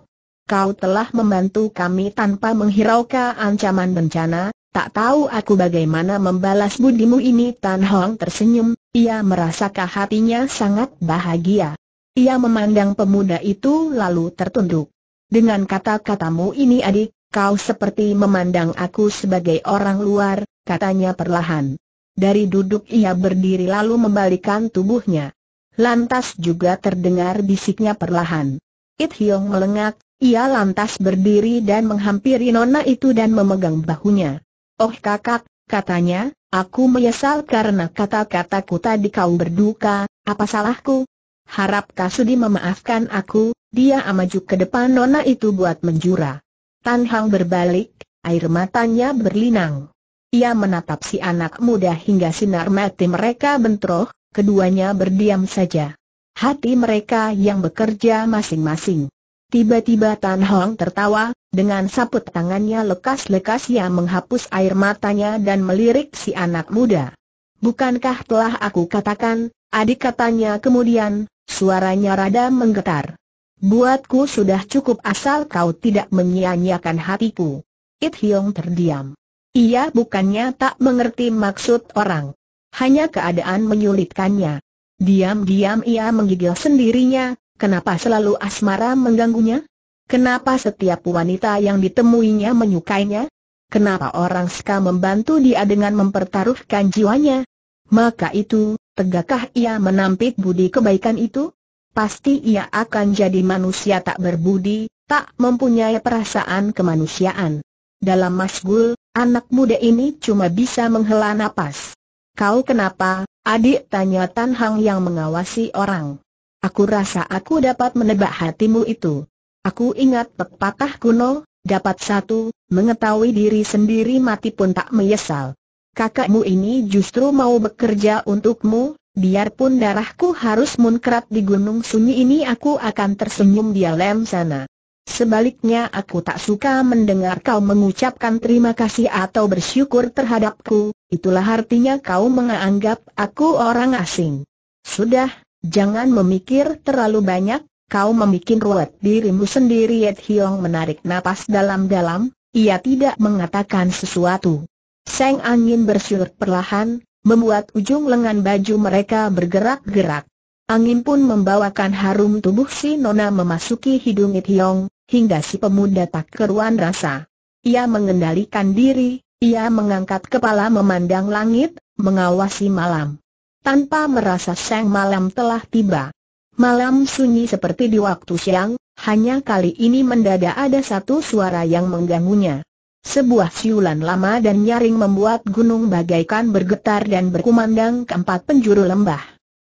Speaker 1: Kau telah membantu kami tanpa menghiraukan ancaman bencana, Tak tahu aku bagaimana membalas budimu ini Tan Hong tersenyum, ia merasakan hatinya sangat bahagia. Ia memandang pemuda itu lalu tertunduk. Dengan kata-katamu ini adik, kau seperti memandang aku sebagai orang luar, katanya perlahan. Dari duduk ia berdiri lalu membalikan tubuhnya. Lantas juga terdengar bisiknya perlahan. It Hiong melengak, ia lantas berdiri dan menghampiri nona itu dan memegang bahunya. Oh kakak, katanya, aku menyesal karena kata-kataku tadi kau berduka, apa salahku? Harap Kasudi memaafkan aku, dia amaju ke depan nona itu buat menjura. Tan Hang berbalik, air matanya berlinang. Ia menatap si anak muda hingga sinar mati mereka bentroh, keduanya berdiam saja. Hati mereka yang bekerja masing-masing. Tiba-tiba Tan Hong tertawa, dengan saput tangannya lekas-lekas ia menghapus air matanya dan melirik si anak muda. Bukankah telah aku katakan, adik katanya kemudian, suaranya rada menggetar. Buatku sudah cukup asal kau tidak menyia-nyiakan hatiku. It Hiong terdiam. Ia bukannya tak mengerti maksud orang. Hanya keadaan menyulitkannya. Diam-diam ia menggigil sendirinya, Kenapa selalu asmara mengganggunya? Kenapa setiap wanita yang ditemuinya menyukainya? Kenapa orang suka membantu dia dengan mempertaruhkan jiwanya? Maka itu, tegakkah ia menampik budi kebaikan itu? Pasti ia akan jadi manusia tak berbudi, tak mempunyai perasaan kemanusiaan. Dalam masgul, anak muda ini cuma bisa menghela nafas. Kau kenapa, adik tanya Tan Hang yang mengawasi orang. Aku rasa aku dapat menebak hatimu itu. Aku ingat pepatah kuno, dapat satu, mengetahui diri sendiri mati pun tak menyesal. Kakakmu ini justru mau bekerja untukmu, biarpun darahku harus munkrat di gunung sunyi ini aku akan tersenyum di alam sana. Sebaliknya aku tak suka mendengar kau mengucapkan terima kasih atau bersyukur terhadapku, itulah artinya kau menganggap aku orang asing. Sudah, Jangan memikir terlalu banyak, kau membuat ruwet dirimu sendiri Yet Hiong menarik napas dalam-dalam, ia tidak mengatakan sesuatu. Seng angin bersiul perlahan, membuat ujung lengan baju mereka bergerak-gerak. Angin pun membawakan harum tubuh si Nona memasuki hidung It Hiong, hingga si pemuda tak keruan rasa. Ia mengendalikan diri, ia mengangkat kepala memandang langit, mengawasi malam tanpa merasa sang malam telah tiba. Malam sunyi seperti di waktu siang, hanya kali ini mendadak ada satu suara yang mengganggunya. Sebuah siulan lama dan nyaring membuat gunung bagaikan bergetar dan berkumandang ke empat penjuru lembah.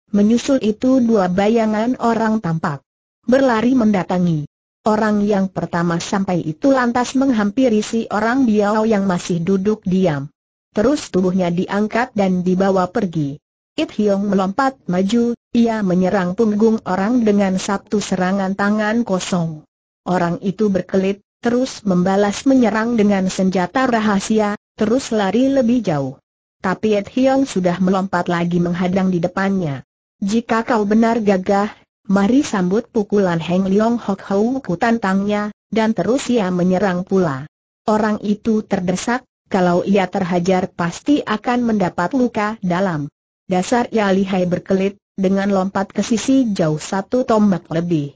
Speaker 1: Menyusul itu dua bayangan orang tampak. Berlari mendatangi. Orang yang pertama sampai itu lantas menghampiri si orang biau yang masih duduk diam. Terus tubuhnya diangkat dan dibawa pergi. It Hiong melompat maju, ia menyerang punggung orang dengan satu serangan tangan kosong. Orang itu berkelit, terus membalas menyerang dengan senjata rahasia, terus lari lebih jauh. Tapi It Hiong sudah melompat lagi menghadang di depannya. Jika kau benar gagah, mari sambut pukulan Heng Leong Hok Hou ku tantangnya, dan terus ia menyerang pula. Orang itu terdesak, kalau ia terhajar pasti akan mendapat luka dalam. Dasar ya lihai berkelit, dengan lompat ke sisi jauh satu tombak lebih.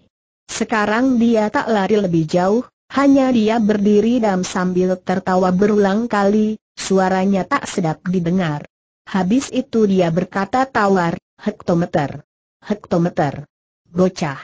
Speaker 1: Sekarang dia tak lari lebih jauh, hanya dia berdiri dan sambil tertawa berulang kali, suaranya tak sedap didengar. Habis itu dia berkata tawar, hektometer. Hektometer. Bocah.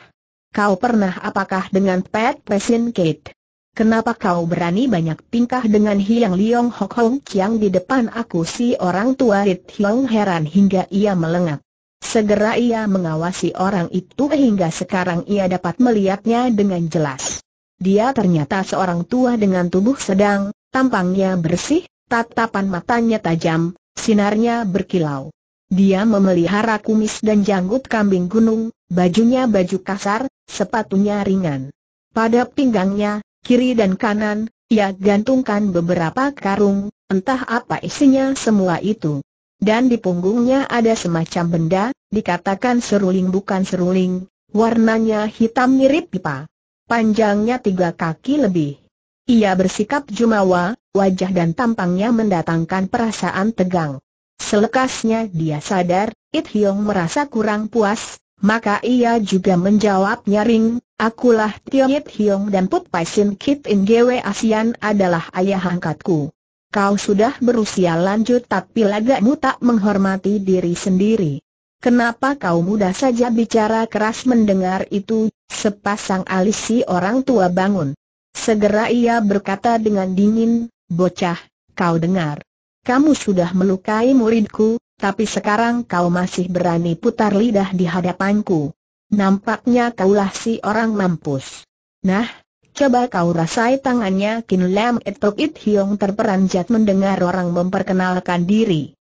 Speaker 1: Kau pernah apakah dengan Pat Pesin Kate? Kenapa kau berani banyak tingkah dengan Hiang Liong Hok Hong yang di depan aku si orang tua Rit Hiong heran hingga ia melengak. Segera ia mengawasi orang itu hingga sekarang ia dapat melihatnya dengan jelas. Dia ternyata seorang tua dengan tubuh sedang, tampangnya bersih, tatapan matanya tajam, sinarnya berkilau. Dia memelihara kumis dan janggut kambing gunung, bajunya baju kasar, sepatunya ringan. Pada pinggangnya, kiri dan kanan, ia gantungkan beberapa karung, entah apa isinya semua itu. Dan di punggungnya ada semacam benda, dikatakan seruling bukan seruling, warnanya hitam mirip pipa. Panjangnya tiga kaki lebih. Ia bersikap jumawa, wajah dan tampangnya mendatangkan perasaan tegang. Selekasnya dia sadar, It Hiong merasa kurang puas, maka ia juga menjawab nyaring, Akulah Yit Hiong dan Put Pai Sin Kit In Gwe Asian adalah ayah angkatku. Kau sudah berusia lanjut tapi lagakmu tak menghormati diri sendiri. Kenapa kau mudah saja bicara keras mendengar itu, sepasang alis si orang tua bangun. Segera ia berkata dengan dingin, bocah, kau dengar. Kamu sudah melukai muridku, tapi sekarang kau masih berani putar lidah di hadapanku. Nampaknya kaulah si orang mampus. Nah, coba kau rasai tangannya Kin Lam Etok It Hiong terperanjat mendengar orang memperkenalkan diri.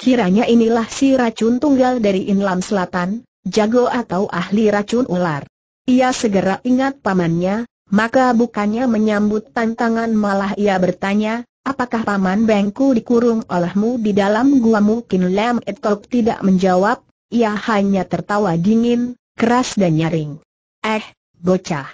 Speaker 1: Kiranya inilah si racun tunggal dari Inlam Selatan, jago atau ahli racun ular. Ia segera ingat pamannya, maka bukannya menyambut tantangan malah ia bertanya, apakah paman Bengku dikurung olehmu di dalam guamu Kin Lam Etok tidak menjawab, ia hanya tertawa dingin, keras dan nyaring. Eh, bocah.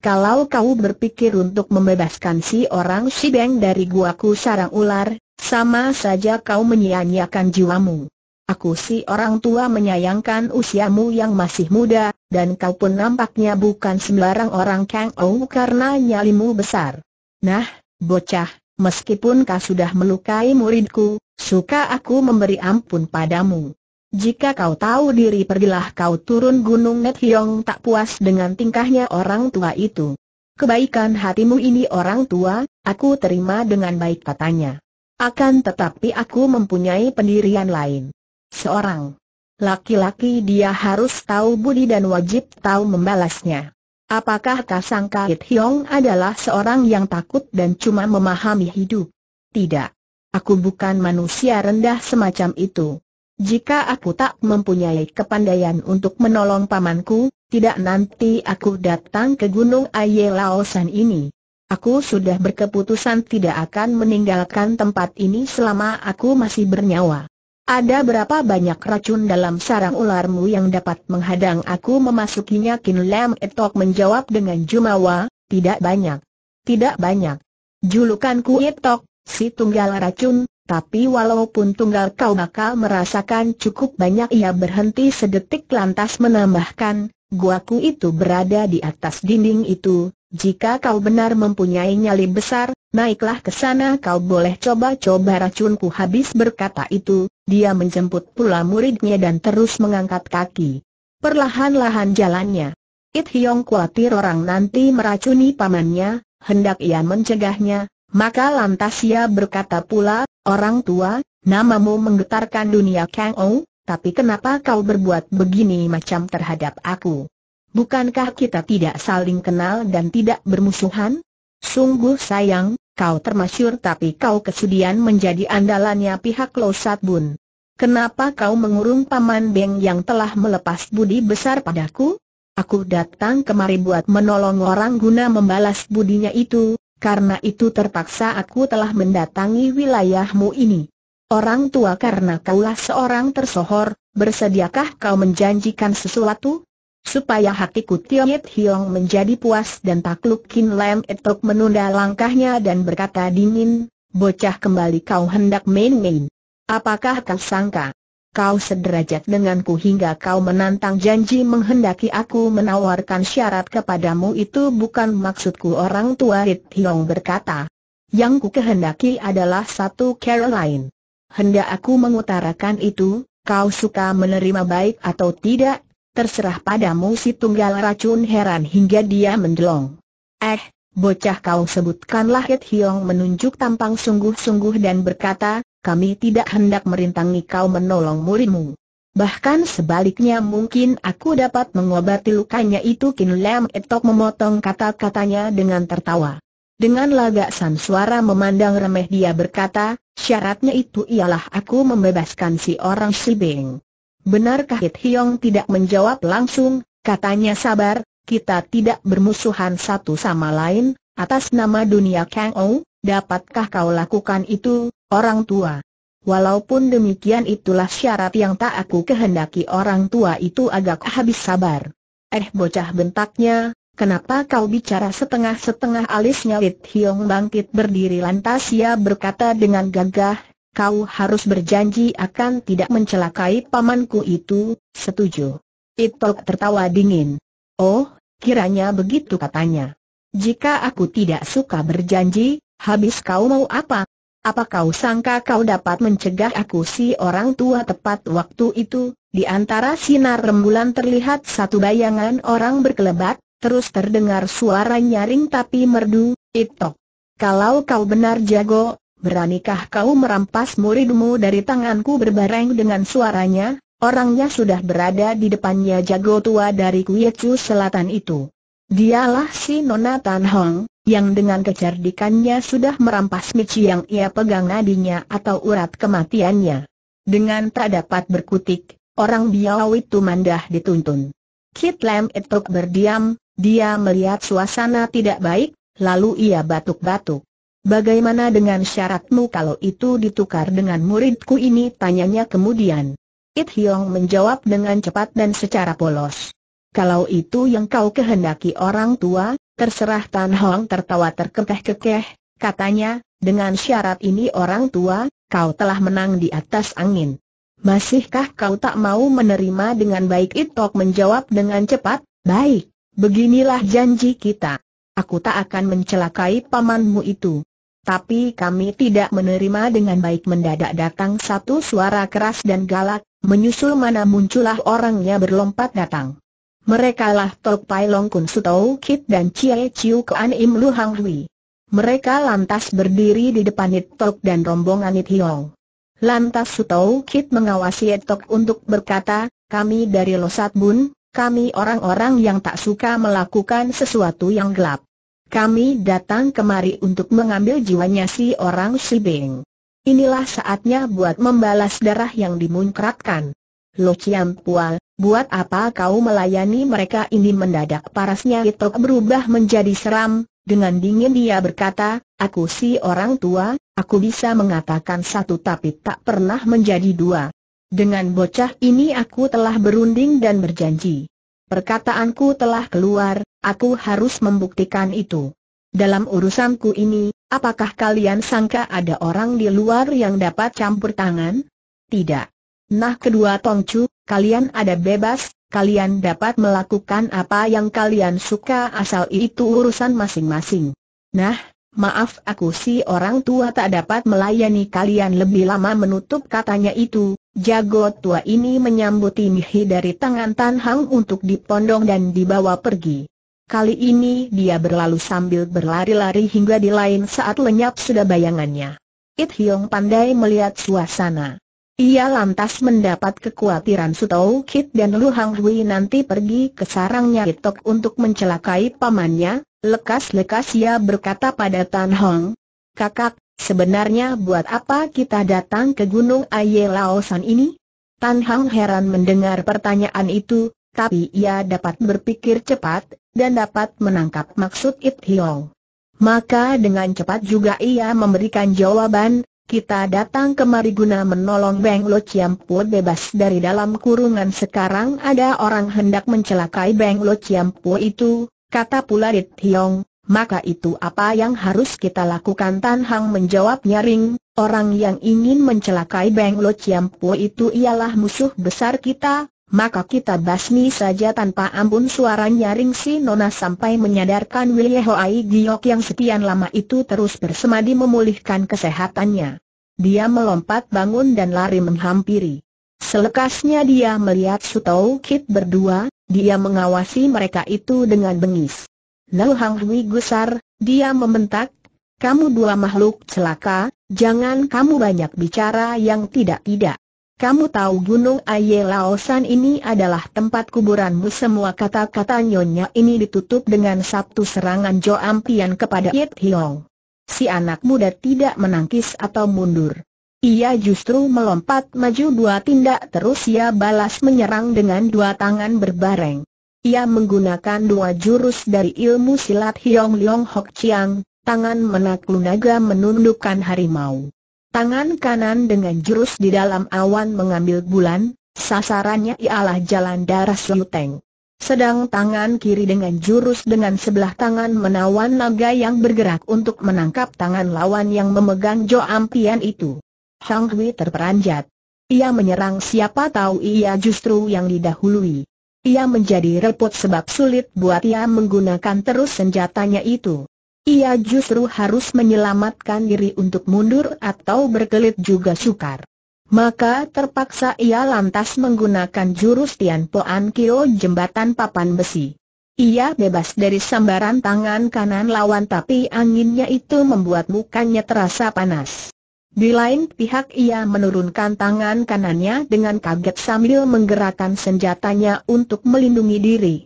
Speaker 1: Kalau kau berpikir untuk membebaskan si orang si beng dari guaku sarang ular, sama saja kau menyia-nyiakan jiwamu. Aku si orang tua menyayangkan usiamu yang masih muda, dan kau pun nampaknya bukan sembarang orang Kang Ou karena nyalimu besar. Nah, bocah, meskipun kau sudah melukai muridku, suka aku memberi ampun padamu. Jika kau tahu diri pergilah kau turun gunung Net Hiong tak puas dengan tingkahnya orang tua itu. Kebaikan hatimu ini orang tua, aku terima dengan baik katanya. Akan tetapi aku mempunyai pendirian lain. Seorang laki-laki dia harus tahu budi dan wajib tahu membalasnya. Apakah kasangka It Hiong adalah seorang yang takut dan cuma memahami hidup? Tidak. Aku bukan manusia rendah semacam itu. Jika aku tak mempunyai kepandaian untuk menolong pamanku, tidak nanti aku datang ke Gunung Aye Laosan ini. Aku sudah berkeputusan tidak akan meninggalkan tempat ini selama aku masih bernyawa. Ada berapa banyak racun dalam sarang ularmu yang dapat menghadang aku memasukinya Kin Lam Etok menjawab dengan jumawa, tidak banyak. Tidak banyak. Julukanku Etok, si tunggal racun, tapi walaupun tunggal kau bakal merasakan cukup banyak ia berhenti sedetik lantas menambahkan, guaku itu berada di atas dinding itu, jika kau benar mempunyai nyali besar, naiklah ke sana kau boleh coba-coba racunku habis berkata itu, dia menjemput pula muridnya dan terus mengangkat kaki. Perlahan-lahan jalannya. It Hiong khawatir orang nanti meracuni pamannya, hendak ia mencegahnya, maka lantas ia berkata pula, orang tua, namamu menggetarkan dunia Kang Ou, tapi kenapa kau berbuat begini macam terhadap aku? Bukankah kita tidak saling kenal dan tidak bermusuhan? Sungguh sayang, kau termasyur tapi kau kesudian menjadi andalannya pihak Lo Sat Bun. Kenapa kau mengurung Paman Beng yang telah melepas budi besar padaku? Aku datang kemari buat menolong orang guna membalas budinya itu, karena itu terpaksa aku telah mendatangi wilayahmu ini. Orang tua karena kaulah seorang tersohor, bersediakah kau menjanjikan sesuatu? Supaya hatiku Tiet Hiong menjadi puas dan takluk Kin Lam Etok menunda langkahnya dan berkata dingin, bocah kembali kau hendak main-main. Apakah kau sangka, kau sederajat denganku hingga kau menantang janji menghendaki aku menawarkan syarat kepadamu itu bukan maksudku orang tua Rit Hiong berkata. Yang ku kehendaki adalah satu Caroline. Hendak aku mengutarakan itu, kau suka menerima baik atau tidak, terserah padamu si tunggal racun heran hingga dia mendelong. Eh, bocah kau sebutkanlah Rit Hiong menunjuk tampang sungguh-sungguh dan berkata, kami tidak hendak merintangi kau menolong muridmu. Bahkan sebaliknya mungkin aku dapat mengobati lukanya itu Kin Lam Etok memotong kata-katanya dengan tertawa. Dengan lagak san suara memandang remeh dia berkata, syaratnya itu ialah aku membebaskan si orang Beng. Benarkah Hit Hiong tidak menjawab langsung, katanya sabar, kita tidak bermusuhan satu sama lain, atas nama dunia Kang Ou, Dapatkah kau lakukan itu, orang tua? Walaupun demikian itulah syarat yang tak aku kehendaki orang tua itu agak habis sabar. Eh bocah bentaknya, kenapa kau bicara setengah-setengah alisnya Lit Hiong bangkit berdiri lantas ia berkata dengan gagah, kau harus berjanji akan tidak mencelakai pamanku itu, setuju. Itok tertawa dingin. Oh, kiranya begitu katanya. Jika aku tidak suka berjanji, Habis kau mau apa? Apa kau sangka kau dapat mencegah aku si orang tua tepat waktu itu? Di antara sinar rembulan terlihat satu bayangan orang berkelebat, terus terdengar suara nyaring tapi merdu, itok. Kalau kau benar jago, beranikah kau merampas muridmu dari tanganku berbareng dengan suaranya? Orangnya sudah berada di depannya jago tua dari Kuyecu Selatan itu. Dialah si Nona Tan Hong, yang dengan kecerdikannya sudah merampas mici yang ia pegang nadinya atau urat kematiannya. Dengan tak dapat berkutik, orang Biau itu mandah dituntun. Kit Lam itu berdiam, dia melihat suasana tidak baik, lalu ia batuk-batuk. Bagaimana dengan syaratmu kalau itu ditukar dengan muridku ini? Tanyanya kemudian. It Hiong menjawab dengan cepat dan secara polos. Kalau itu yang kau kehendaki orang tua, terserah Tan Hong tertawa terkekeh-kekeh, katanya, dengan syarat ini orang tua, kau telah menang di atas angin. Masihkah kau tak mau menerima dengan baik Itok menjawab dengan cepat, baik, beginilah janji kita. Aku tak akan mencelakai pamanmu itu. Tapi kami tidak menerima dengan baik mendadak datang satu suara keras dan galak, menyusul mana muncullah orangnya berlompat datang. Mereka lah Tok Pai Long Kun Sutou Kit dan Chie Chiu Kuan Im Lu Hang Hui. Mereka lantas berdiri di depan It Tok dan rombongan It Hiong. Lantas Sutou Kit mengawasi It Tok untuk berkata, kami dari Losat Bun, kami orang-orang yang tak suka melakukan sesuatu yang gelap. Kami datang kemari untuk mengambil jiwanya si orang si Beng. Inilah saatnya buat membalas darah yang dimunkratkan. Lo Chiam Pual, buat apa kau melayani mereka ini mendadak parasnya itu berubah menjadi seram, dengan dingin dia berkata, aku si orang tua, aku bisa mengatakan satu tapi tak pernah menjadi dua. Dengan bocah ini aku telah berunding dan berjanji. Perkataanku telah keluar, aku harus membuktikan itu. Dalam urusanku ini, apakah kalian sangka ada orang di luar yang dapat campur tangan? Tidak. Nah kedua Tongcu, kalian ada bebas, kalian dapat melakukan apa yang kalian suka asal itu urusan masing-masing. Nah, maaf aku si orang tua tak dapat melayani kalian lebih lama menutup katanya itu. Jago tua ini menyambut Mihi dari tangan Tan Hang untuk dipondong dan dibawa pergi. Kali ini dia berlalu sambil berlari-lari hingga di lain saat lenyap sudah bayangannya. It Hiong pandai melihat suasana. Ia lantas mendapat kekhawatiran Sutou Kit dan Lu Hang Hui nanti pergi ke sarangnya Itok untuk mencelakai pamannya, lekas-lekas ia berkata pada Tan Hong, Kakak, sebenarnya buat apa kita datang ke Gunung Aye Laosan ini? Tan Hong heran mendengar pertanyaan itu, tapi ia dapat berpikir cepat, dan dapat menangkap maksud It Hiong. Maka dengan cepat juga ia memberikan jawaban, kita datang kemari guna menolong Beng Lo Chiam Ciampur bebas dari dalam kurungan sekarang ada orang hendak mencelakai Beng Lo Chiam Ciampur itu, kata pula Rit Hiong, maka itu apa yang harus kita lakukan Tan Hang menjawab nyaring, orang yang ingin mencelakai Beng Lo Chiam Ciampur itu ialah musuh besar kita, maka kita basmi saja tanpa ampun Suaranya nyaring si Nona sampai menyadarkan Wilyehoai Giok yang sekian lama itu terus bersemadi memulihkan kesehatannya. Dia melompat bangun dan lari menghampiri. Selekasnya dia melihat Sutau Kit berdua, dia mengawasi mereka itu dengan bengis. Lalu Hang Hui gusar, dia membentak, kamu dua makhluk celaka, jangan kamu banyak bicara yang tidak-tidak. Kamu tahu Gunung Aye Laosan ini adalah tempat kuburanmu semua kata-kata nyonya ini ditutup dengan sabtu serangan Jo Ampian kepada Yit Hiong. Si anak muda tidak menangkis atau mundur. Ia justru melompat maju dua tindak terus ia balas menyerang dengan dua tangan berbareng. Ia menggunakan dua jurus dari ilmu silat Hiong Leong Hok Chiang, tangan menak naga menundukkan harimau. Tangan kanan dengan jurus di dalam awan mengambil bulan, sasarannya ialah jalan darah Suyuteng. Sedang tangan kiri dengan jurus dengan sebelah tangan menawan naga yang bergerak untuk menangkap tangan lawan yang memegang Jo Ampian itu. Hang Hui terperanjat. Ia menyerang siapa tahu ia justru yang didahului. Ia menjadi repot sebab sulit buat ia menggunakan terus senjatanya itu ia justru harus menyelamatkan diri untuk mundur atau berkelit juga sukar. Maka terpaksa ia lantas menggunakan jurus Tian Poan Kio jembatan papan besi. Ia bebas dari sambaran tangan kanan lawan tapi anginnya itu membuat mukanya terasa panas. Di lain pihak ia menurunkan tangan kanannya dengan kaget sambil menggerakkan senjatanya untuk melindungi diri.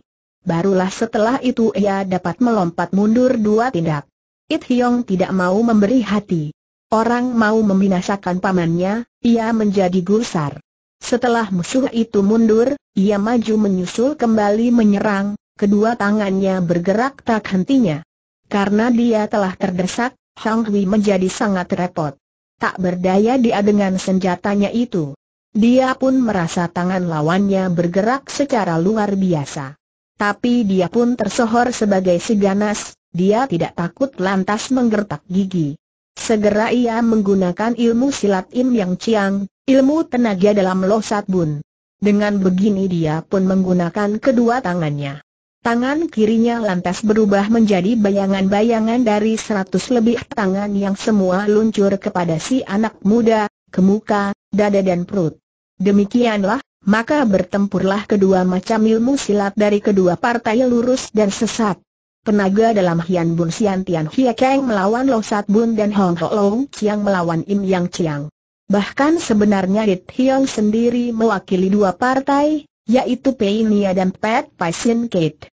Speaker 1: Barulah setelah itu ia dapat melompat mundur dua tindak. It Hiong tidak mau memberi hati. Orang mau membinasakan pamannya, ia menjadi gusar. Setelah musuh itu mundur, ia maju menyusul kembali menyerang, kedua tangannya bergerak tak hentinya. Karena dia telah terdesak, Hang Hui menjadi sangat repot. Tak berdaya dia dengan senjatanya itu. Dia pun merasa tangan lawannya bergerak secara luar biasa. Tapi dia pun tersohor sebagai si ganas, dia tidak takut lantas menggertak gigi. Segera ia menggunakan ilmu silat Im Yang Chiang, ilmu tenaga dalam losat Bun. Dengan begini dia pun menggunakan kedua tangannya. Tangan kirinya lantas berubah menjadi bayangan-bayangan dari seratus lebih tangan yang semua luncur kepada si anak muda, kemuka, dada dan perut. Demikianlah, maka bertempurlah kedua macam ilmu silat dari kedua partai lurus dan sesat. Penaga dalam Hian Bun Sian Tian Hia Kang melawan Lo Sat Bun dan Hong Ho Long Chiang melawan Im Yang Chiang. Bahkan sebenarnya Dit Hiong sendiri mewakili dua partai, yaitu Pei Nia dan Pat Pai Sin Kate.